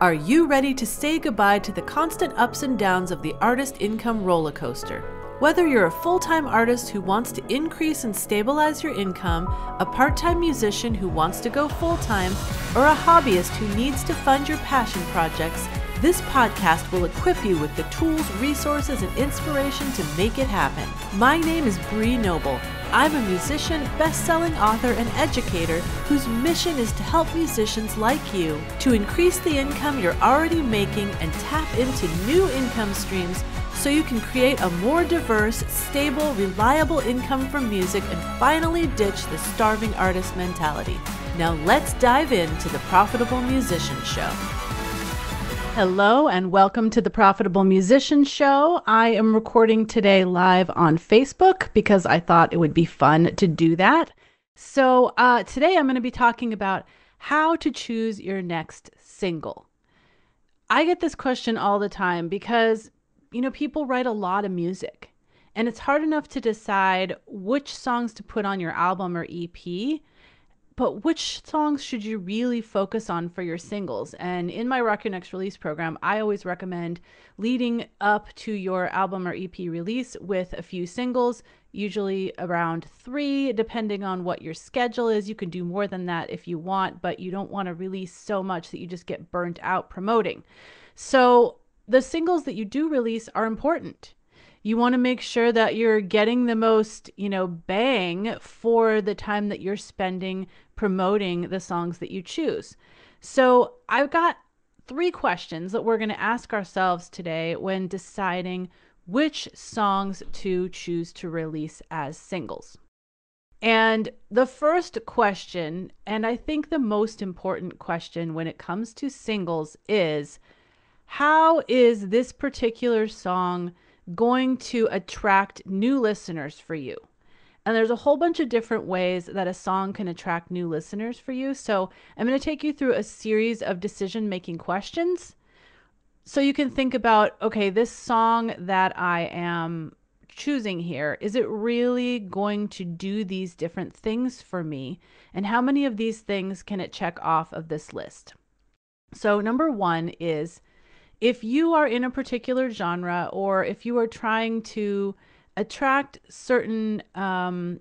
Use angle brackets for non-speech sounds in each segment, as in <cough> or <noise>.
Are you ready to say goodbye to the constant ups and downs of the artist income roller coaster? Whether you're a full time artist who wants to increase and stabilize your income, a part time musician who wants to go full time, or a hobbyist who needs to fund your passion projects, this podcast will equip you with the tools, resources, and inspiration to make it happen. My name is Bree Noble. I'm a musician, best selling author, and educator whose mission is to help musicians like you to increase the income you're already making and tap into new income streams so you can create a more diverse, stable, reliable income from music and finally ditch the starving artist mentality. Now let's dive into the Profitable Musician Show. Hello, and welcome to the Profitable Musician Show. I am recording today live on Facebook because I thought it would be fun to do that. So, uh, today I'm going to be talking about how to choose your next single. I get this question all the time because, you know, people write a lot of music and it's hard enough to decide which songs to put on your album or EP but which songs should you really focus on for your singles? And in my Rock Your Next Release program, I always recommend leading up to your album or EP release with a few singles, usually around three, depending on what your schedule is. You can do more than that if you want, but you don't want to release so much that you just get burnt out promoting. So the singles that you do release are important you want to make sure that you're getting the most, you know, bang for the time that you're spending promoting the songs that you choose. So, I've got three questions that we're going to ask ourselves today when deciding which songs to choose to release as singles. And the first question, and I think the most important question when it comes to singles, is how is this particular song? going to attract new listeners for you. And there's a whole bunch of different ways that a song can attract new listeners for you. So I'm going to take you through a series of decision making questions so you can think about okay, this song that I am choosing here, is it really going to do these different things for me? And how many of these things can it check off of this list? So, number one is if you are in a particular genre or if you are trying to attract certain um,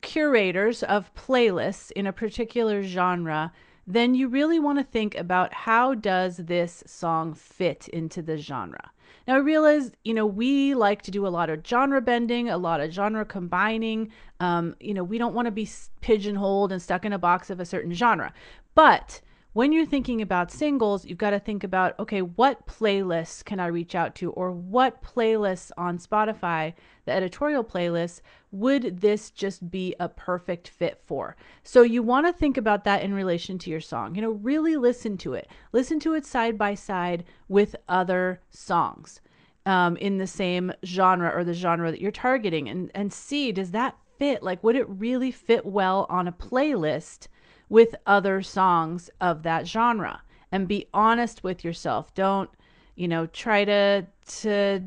curators of playlists in a particular genre then you really want to think about how does this song fit into the genre now i realize you know we like to do a lot of genre bending a lot of genre combining um, you know we don't want to be pigeonholed and stuck in a box of a certain genre but when you're thinking about singles, you've got to think about okay, what playlists can I reach out to, or what playlists on Spotify, the editorial playlists, would this just be a perfect fit for? So you want to think about that in relation to your song. You know, really listen to it, listen to it side by side with other songs. Um, in the same genre or the genre that you're targeting and, and see does that fit like would it really fit well on a playlist with other songs of that genre and be honest with yourself. Don't, you know, try to to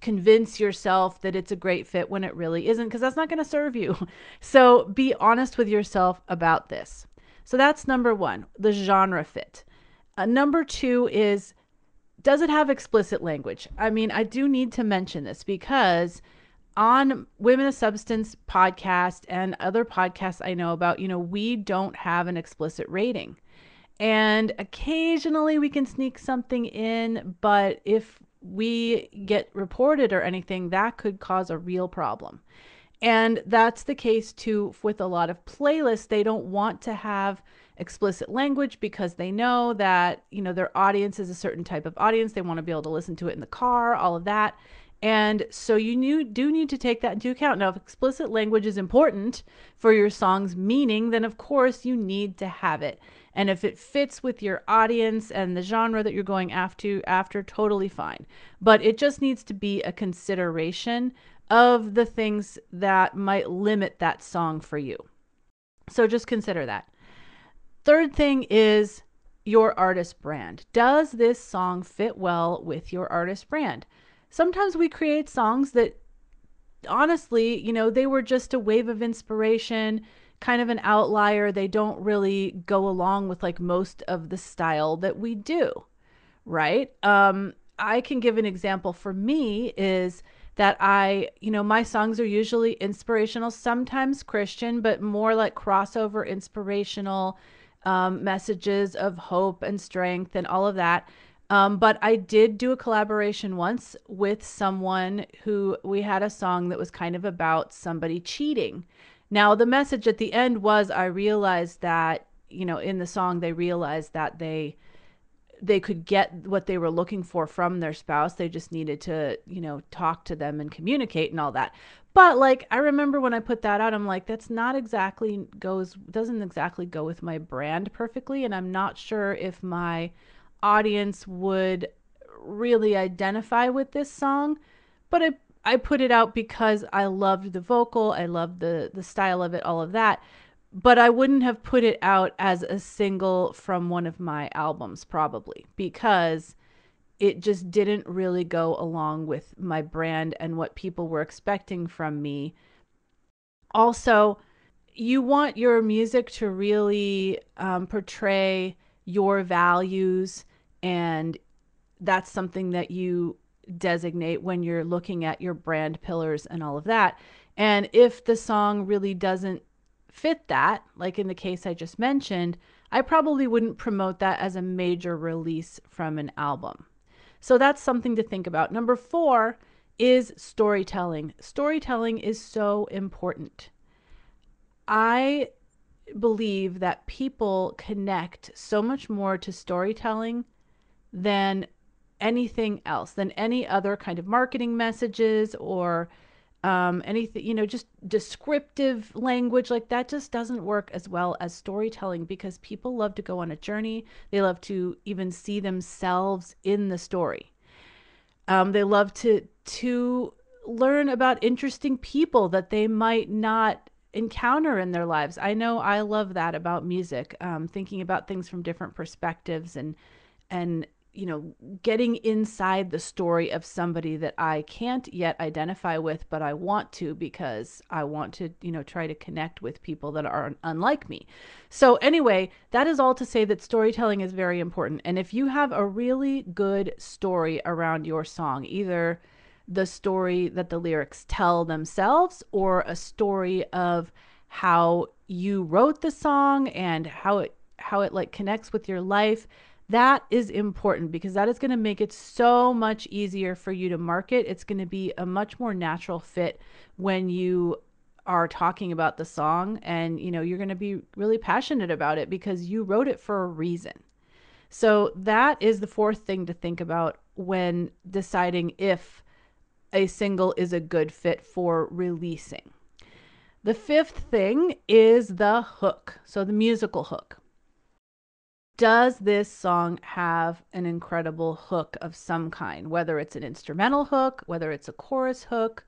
convince yourself that it's a great fit when it really isn't because that's not going to serve you. <laughs> So be honest with yourself about this. So that's number 1, the genre fit. Uh, number 2 is does it have explicit language? I mean, I do need to mention this because on Women of Substance podcast and other podcasts I know about, you know, we don't have an explicit rating. And occasionally we can sneak something in, but if we get reported or anything, that could cause a real problem. And that's the case too with a lot of playlists. They don't want to have explicit language because they know that, you know, their audience is a certain type of audience. They want to be able to listen to it in the car, all of that. And so you knew, do need to take that into account. Now, if explicit language is important for your song's meaning, then of course you need to have it. And if it fits with your audience and the genre that you're going after, after totally fine. But it just needs to be a consideration of the things that might limit that song for you. So just consider that. Third thing is your artist brand. Does this song fit well with your artist brand? sometimes we create songs that honestly, you know, they were just a wave of inspiration, kind of an outlier. They don't really go along with like most of the style that we do, right? Um, I can give an example for me is that I, you know, my songs are usually inspirational, sometimes Christian, but more like crossover inspirational um, messages of hope and strength and all of that. Um, but I did do a collaboration once with someone who we had a song that was kind of about somebody cheating. Now, the message at the end was I realized that, you know, in the song, they realized that they they could get what they were looking for from their spouse they just needed to you know talk to them and communicate and all that but like i remember when i put that out i'm like that's not exactly goes doesn't exactly go with my brand perfectly and i'm not sure if my audience would really identify with this song, but I I put it out because I loved the vocal, I loved the the style of it, all of that. But I wouldn't have put it out as a single from one of my albums probably because it just didn't really go along with my brand and what people were expecting from me. Also, you want your music to really um, portray your values and that's something that you designate when you're looking at your brand pillars and all of that. And if the song really doesn't fit that, like in the case I just mentioned, I probably wouldn't promote that as a major release from an album. So that's something to think about. Number four is storytelling. Storytelling is so important. I believe that people connect so much more to storytelling than anything else, than any other kind of marketing messages or um, anything, you know, just descriptive language. Like that just doesn't work as well as storytelling because people love to go on a journey. They love to even see themselves in the story. Um, they love to to learn about interesting people that they might not encounter in their lives. I know I love that about music, um, thinking about things from different perspectives and and you know, getting inside the story of somebody that I can't yet identify with, but I want to because I want to, you know, try to connect with people that are unlike me. So, anyway, that is all to say that storytelling is very important. And if you have a really good story around your song, either the story that the lyrics tell themselves or a story of how you wrote the song and how it how it like connects with your life that is important because that is going to make it so much easier for you to market. It's going to be a much more natural fit when you are talking about the song and you know you're going to be really passionate about it because you wrote it for a reason. So that is the fourth thing to think about when deciding if a single is a good fit for releasing. The fifth thing is the hook, so the musical hook does this song have an incredible hook of some kind, whether it's an instrumental hook, whether it's a chorus hook,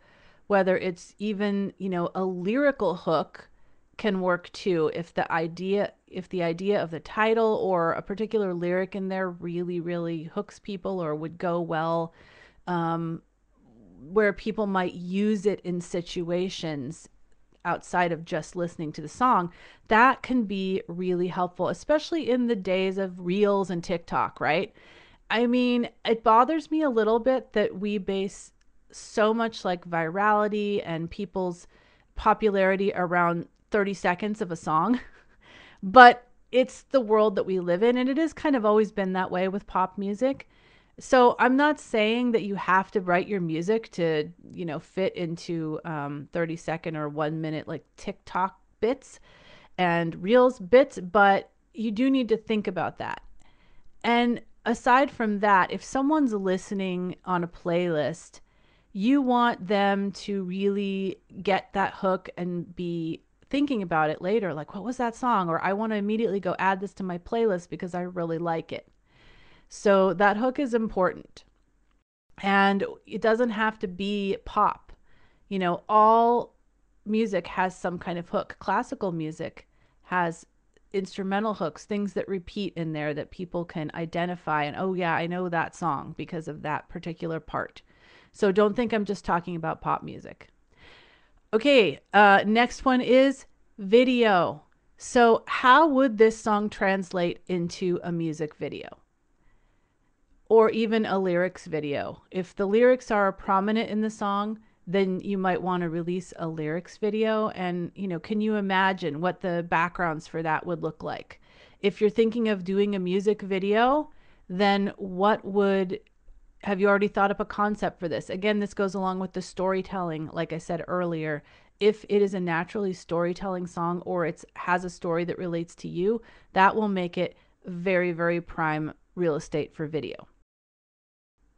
whether it's even, you know, a lyrical hook can work too if the idea if the idea of the title or a particular lyric in there really really hooks people or would go well um, where people might use it in situations outside of just listening to the song, that can be really helpful, especially in the days of Reels and TikTok, right? I mean, it bothers me a little bit that we base so much like virality and people's popularity around 30 seconds of a song. <laughs> but it's the world that we live in. And it has kind of always been that way with pop music. So I'm not saying that you have to write your music to, you know, fit into um, 30 second or one minute like TikTok bits and Reels bits, but you do need to think about that. And aside from that, if someone's listening on a playlist, you want them to really get that hook and be thinking about it later like what was that song or i want to immediately go add this to my playlist because i really like it so that hook is important. And it doesn't have to be pop. You know, all music has some kind of hook. Classical music has instrumental hooks, things that repeat in there that people can identify and, oh, yeah, I know that song because of that particular part. So don't think I'm just talking about pop music. Okay, uh, next one is video. So, how would this song translate into a music video? or even a lyrics video. If the lyrics are prominent in the song, then you might want to release a lyrics video and you know can you imagine what the backgrounds for that would look like if you're thinking of doing a music video then what would have you already thought up a concept for this again this goes along with the storytelling like i said earlier if it is a naturally storytelling song or it has a story that relates to you that will make it very very prime real estate for video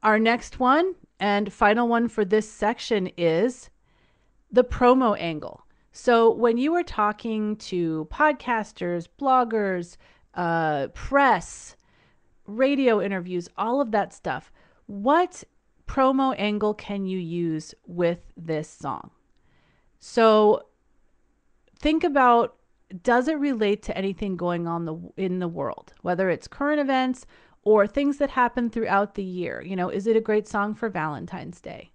our next one and final one for this section is the promo angle. So when you are talking to podcasters, bloggers, uh, press, radio interviews, all of that stuff, what promo angle can you use with this song? So think about does it relate to anything going on the, in the world, whether it's current events or things that happen throughout the year. You know, is it a great song for Valentine's Day?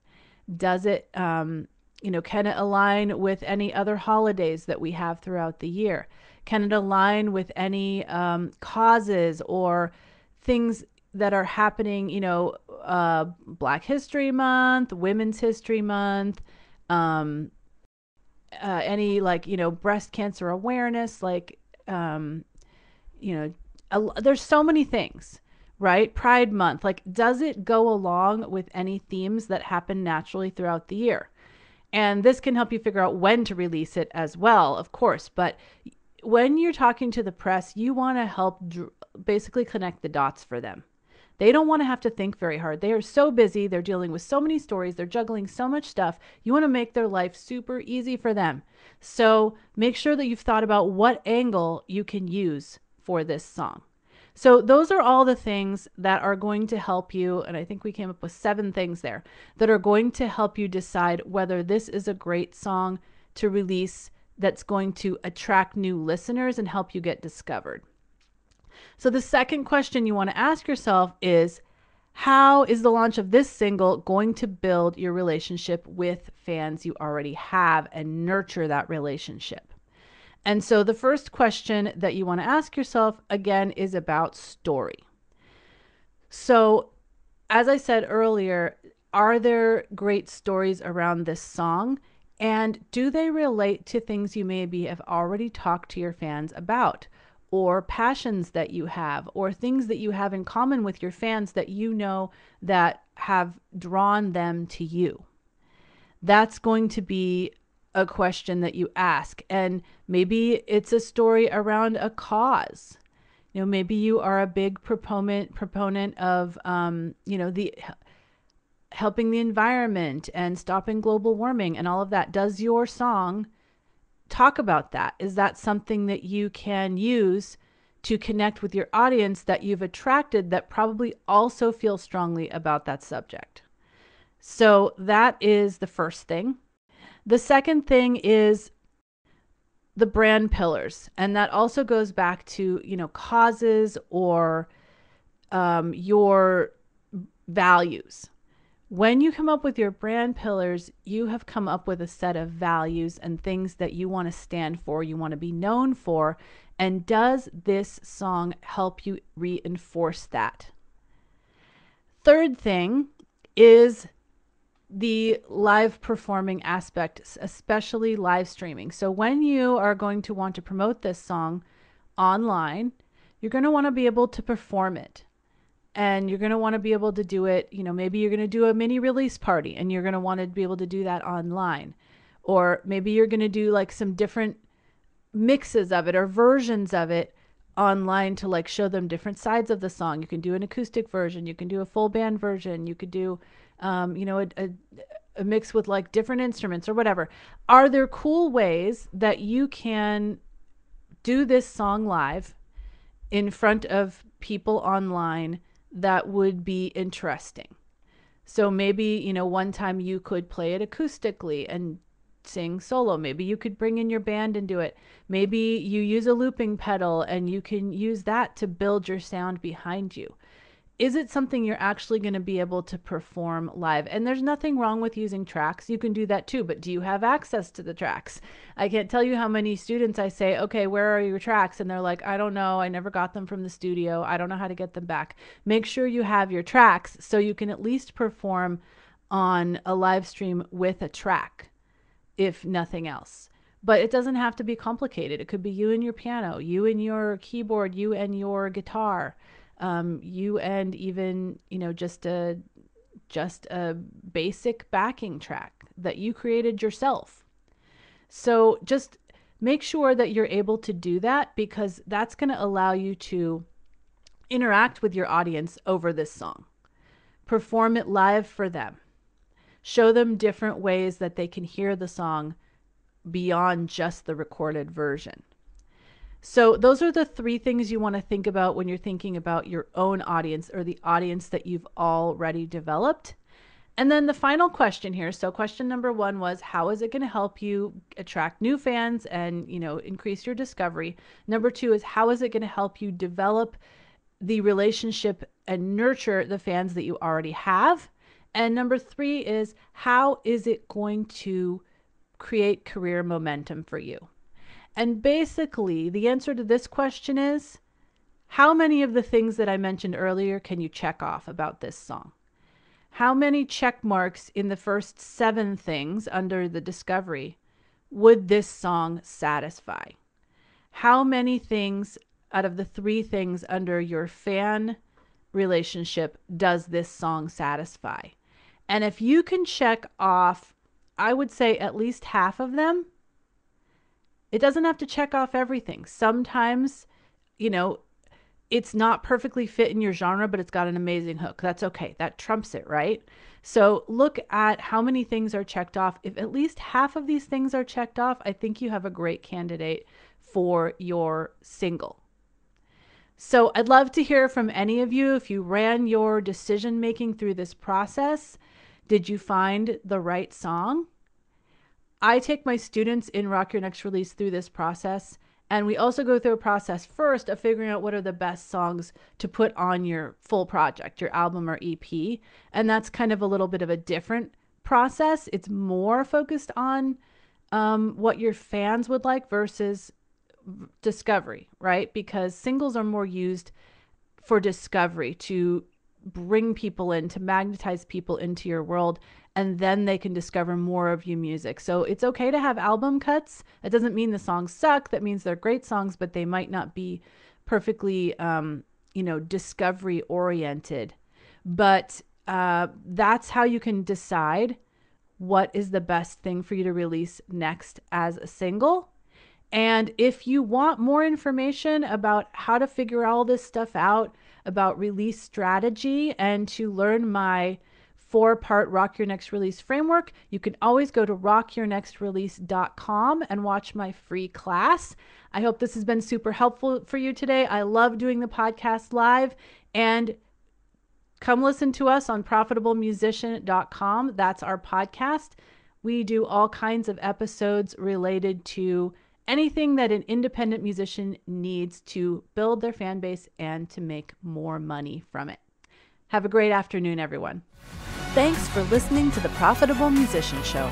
Does it, um, you know, can it align with any other holidays that we have throughout the year? Can it align with any um, causes or things that are happening? You know, uh, Black History Month, Women's History Month, um, uh, any like you know breast cancer awareness, like um, you know, a, there's so many things right? Pride Month. Like, does it go along with any themes that happen naturally throughout the year? And this can help you figure out when to release it as well, of course. But when you're talking to the press, you want to help dr- basically connect the dots for them. They don't want to have to think very hard. They are so busy. They're dealing with so many stories. They're juggling so much stuff. You want to make their life super easy for them. So make sure that you've thought about what angle you can use for this song. So those are all the things that are going to help you. And I think we came up with seven things there that are going to help you decide whether this is a great song to release that's going to attract new listeners and help you get discovered. So the second question you want to ask yourself is, how is the launch of this single going to build your relationship with fans you already have and nurture that relationship? And so the first question that you want to ask yourself again is about story. So, as I said earlier, are there great stories around this song? And do they relate to things you maybe have already talked to your fans about, or passions that you have, or things that you have in common with your fans that you know that have drawn them to you? That's going to be a question that you ask. And maybe it's a story around a cause. You know, maybe you are a big proponent proponent of, um, you know, the helping the environment and stopping global warming and all of that. Does your song talk about that? Is that something that you can use to connect with your audience that you've attracted that probably also feel strongly about that subject? So that is the first thing. The second thing is the brand pillars. And that also goes back to, you know, causes or um, your values. When you come up with your brand pillars, you have come up with a set of values and things that you want to stand for, you want to be known for. And does this song help you reinforce that? Third thing is the live performing aspect, especially live streaming. So when you are going to want to promote this song online, you're going to want to be able to perform it. And you're going to want to be able to do it, you know, maybe you're going to do a mini release party and you're going to want to be able to do that online. Or maybe you're going to do like some different mixes of it or versions of it online to like show them different sides of the song. You can do an acoustic version, you can do a full band version, you could do um, you know, a, a, a mix with like different instruments or whatever. Are there cool ways that you can do this song live in front of people online that would be interesting? So maybe, you know, one time you could play it acoustically and sing solo. Maybe you could bring in your band and do it. Maybe you use a looping pedal and you can use that to build your sound behind you is it something you're actually going to be able to perform live? And there's nothing wrong with using tracks. You can do that too, but do you have access to the tracks? I can't tell you how many students I say, okay, where are your tracks? And they're like, I don't know. I never got them from the studio. I don't know how to get them back. Make sure you have your tracks so you can at least perform on a live stream with a track, if nothing else but it doesn't have to be complicated. It could be you and your piano, you and your keyboard, you and your guitar um, you and even you know just a just a basic backing track that you created yourself. So just make sure that you're able to do that because that's going to allow you to interact with your audience over this song. Perform it live for them. Show them different ways that they can hear the song beyond just the recorded version. So, those are the three things you want to think about when you're thinking about your own audience or the audience that you've already developed. And then the final question here. So, question number 1 was how is it going to help you attract new fans and, you know, increase your discovery? Number 2 is how is it going to help you develop the relationship and nurture the fans that you already have? And number 3 is how is it going to create career momentum for you? And basically, the answer to this question is how many of the things that I mentioned earlier can you check off about this song? How many check marks in the first seven things under the discovery would this song satisfy? How many things out of the three things under your fan relationship does this song satisfy? And if you can check off, I would say at least half of them, it doesn't have to check off everything. Sometimes, you know, it's not perfectly fit in your genre, but it's got an amazing hook. That's okay. That trumps it, right? So look at how many things are checked off. If at least half of these things are checked off, I think you have a great candidate for your single. So I'd love to hear from any of you if you ran your decision making through this process. Did you find the right song? I take my students in Rock Your Next Release through this process. And we also go through a process first of figuring out what are the best songs to put on your full project, your album or EP. And that's kind of a little bit of a different process. It's more focused on um, what your fans would like versus discovery, right? Because singles are more used for discovery to bring people in, to magnetize people into your world and then they can discover more of your music. So it's okay to have album cuts. That doesn't mean the songs suck. That means they're great songs, but they might not be perfectly, um, you know, discovery oriented. But uh, that's how you can decide what is the best thing for you to release next as a single. And if you want more information about how to figure all this stuff out, about release strategy, and to learn my four part Rock Your Next Release framework, you can always go to rockyournextrelease.com and watch my free class. I hope this has been super helpful for you today. I love doing the podcast live and come listen to us on profitablemusician.com. That's our podcast. We do all kinds of episodes related to anything that an independent musician needs to build their fan base and to make more money from it. Have a great afternoon, everyone. Thanks for listening to the Profitable Musician Show.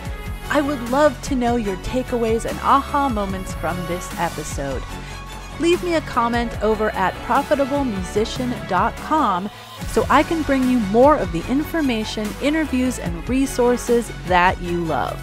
I would love to know your takeaways and aha moments from this episode. Leave me a comment over at profitablemusician.com so I can bring you more of the information, interviews, and resources that you love.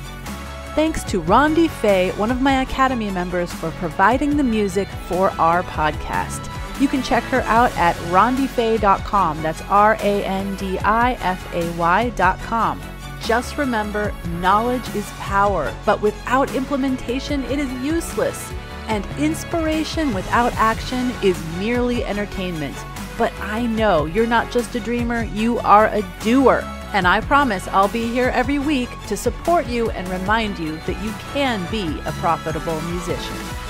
Thanks to Rondi Fay, one of my Academy members, for providing the music for our podcast. You can check her out at rondifay.com. That's R A N D I F A Y.com. Just remember, knowledge is power, but without implementation, it is useless. And inspiration without action is merely entertainment. But I know you're not just a dreamer, you are a doer. And I promise I'll be here every week to support you and remind you that you can be a profitable musician.